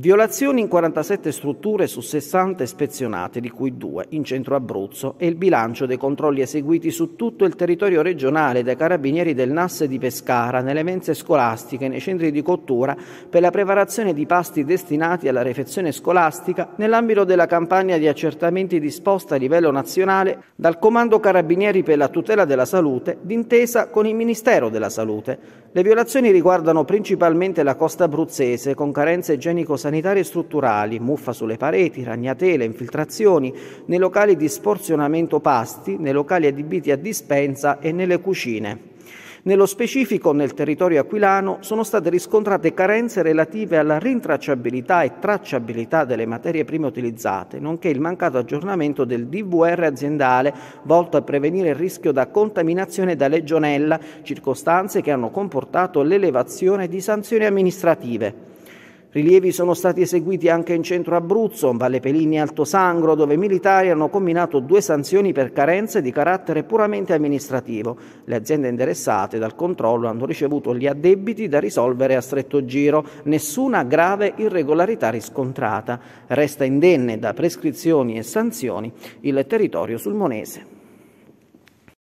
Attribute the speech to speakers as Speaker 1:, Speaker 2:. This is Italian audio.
Speaker 1: Violazioni in 47 strutture su 60 ispezionate, di cui due in centro Abruzzo, e il bilancio dei controlli eseguiti su tutto il territorio regionale dai carabinieri del NAS di Pescara, nelle mense scolastiche, nei centri di cottura, per la preparazione di pasti destinati alla refezione scolastica, nell'ambito della campagna di accertamenti disposta a livello nazionale dal Comando Carabinieri per la tutela della salute, d'intesa con il Ministero della Salute. Le violazioni riguardano principalmente la costa abruzzese, con carenze igienico-sanitarie sanitarie strutturali, muffa sulle pareti, ragnatele, infiltrazioni, nei locali di sporzionamento pasti, nei locali adibiti a dispensa e nelle cucine. Nello specifico, nel territorio aquilano sono state riscontrate carenze relative alla rintracciabilità e tracciabilità delle materie prime utilizzate, nonché il mancato aggiornamento del DVR aziendale volto a prevenire il rischio da contaminazione da legionella, circostanze che hanno comportato l'elevazione di sanzioni amministrative. Rilievi sono stati eseguiti anche in centro Abruzzo, in Valle Pelini e Alto Sangro, dove i militari hanno combinato due sanzioni per carenze di carattere puramente amministrativo. Le aziende interessate dal controllo hanno ricevuto gli addebiti da risolvere a stretto giro, nessuna grave irregolarità riscontrata. Resta indenne da prescrizioni e sanzioni il territorio sulmonese.